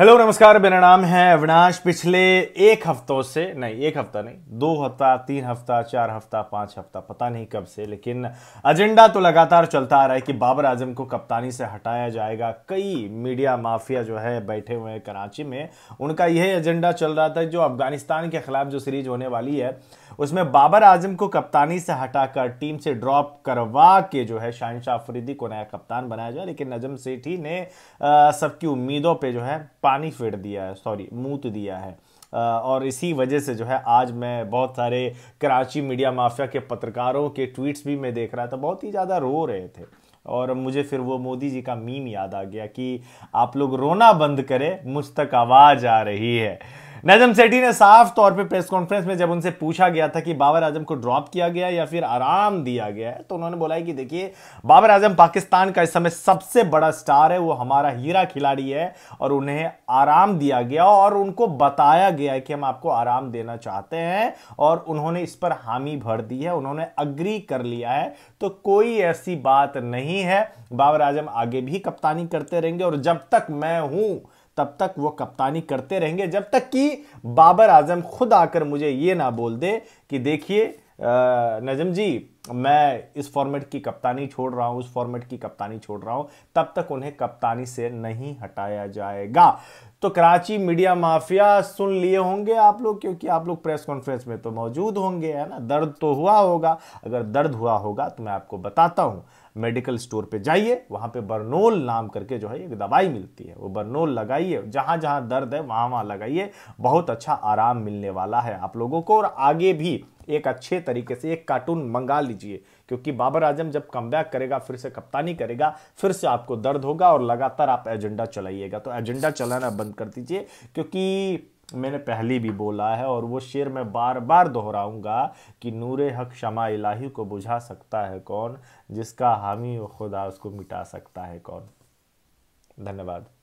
hello नमस्कार मेरा नाम है अविनाश पिछले एक हफ्तों से नहीं एक हफ्ता नहीं दो हफ्ता तीन हफ्ता चार हफ्ता पाँच हफ्ता पता नहीं कब से लेकिन एजेंडा तो लगातार चलता आ रहा है कि बाबर आजम को कप्तानी से हटाया जाएगा कई मीडिया माफिया जो है बैठे हुए हैं कराची में उनका यह एजेंडा चल रहा था जो अफगानिस्तान के खिलाफ जो सीरीज होने वाली है उसमें बाबर आजम को कप्तानी से हटाकर टीम से ड्रॉप करवा के जो है शाहिन शाह अफरीदी को नया कप्तान बनाया जाए लेकिन नजम सेठी ने सबकी उम्मीदों पर जो है पानी फेर दिया है सॉरी मूत दिया है और इसी वजह से जो है आज मैं बहुत सारे कराची मीडिया माफिया के पत्रकारों के ट्वीट्स भी मैं देख रहा था बहुत ही ज़्यादा रो रहे थे और मुझे फिर वो मोदी जी का मीम याद आ गया कि आप लोग रोना बंद करें मुझ तक आवाज़ आ रही है नजम सेठी ने साफ तौर पे प्रेस कॉन्फ्रेंस में जब उनसे पूछा गया था कि बाबर आजम को ड्रॉप किया गया या फिर आराम दिया गया है तो उन्होंने बोला है कि देखिए बाबर आजम पाकिस्तान का इस समय सबसे बड़ा स्टार है वो हमारा हीरा खिलाड़ी है और उन्हें आराम दिया गया और उनको बताया गया है कि हम आपको आराम देना चाहते हैं और उन्होंने इस पर हामी भर दी है उन्होंने अग्री कर लिया है तो कोई ऐसी बात नहीं है बाबर आजम आगे भी कप्तानी करते रहेंगे और जब तक मैं हूं तब तक वो कप्तानी करते रहेंगे जब तक कि बाबर आजम खुद आकर मुझे ये ना बोल दे कि देखिए नजम जी मैं इस फॉर्मेट की कप्तानी छोड़ रहा हूँ उस फॉर्मेट की कप्तानी छोड़ रहा हूँ तब तक उन्हें कप्तानी से नहीं हटाया जाएगा तो कराची मीडिया माफिया सुन लिए होंगे आप लोग क्योंकि आप लोग प्रेस कॉन्फ्रेंस में तो मौजूद होंगे है ना दर्द तो हुआ होगा अगर दर्द हुआ होगा तो मैं आपको बताता हूँ मेडिकल स्टोर पे जाइए वहाँ पे बर्नोल नाम करके जो है एक दवाई मिलती है वो बर्नोल लगाइए जहाँ जहाँ दर्द है वहाँ वहाँ लगाइए बहुत अच्छा आराम मिलने वाला है आप लोगों को और आगे भी एक अच्छे तरीके से एक कार्टून मंगा लीजिए क्योंकि बाबर आजम जब कम करेगा फिर से कप्तानी करेगा फिर से आपको दर्द होगा और लगातार आप एजेंडा चलाइएगा तो एजेंडा चलाना बंद कर दीजिए क्योंकि मैंने पहले भी बोला है और वो शेर मैं बार बार दोहराऊंगा कि नूर हक शमा इलाही को बुझा सकता है कौन जिसका हामी व खुदा उसको मिटा सकता है कौन धन्यवाद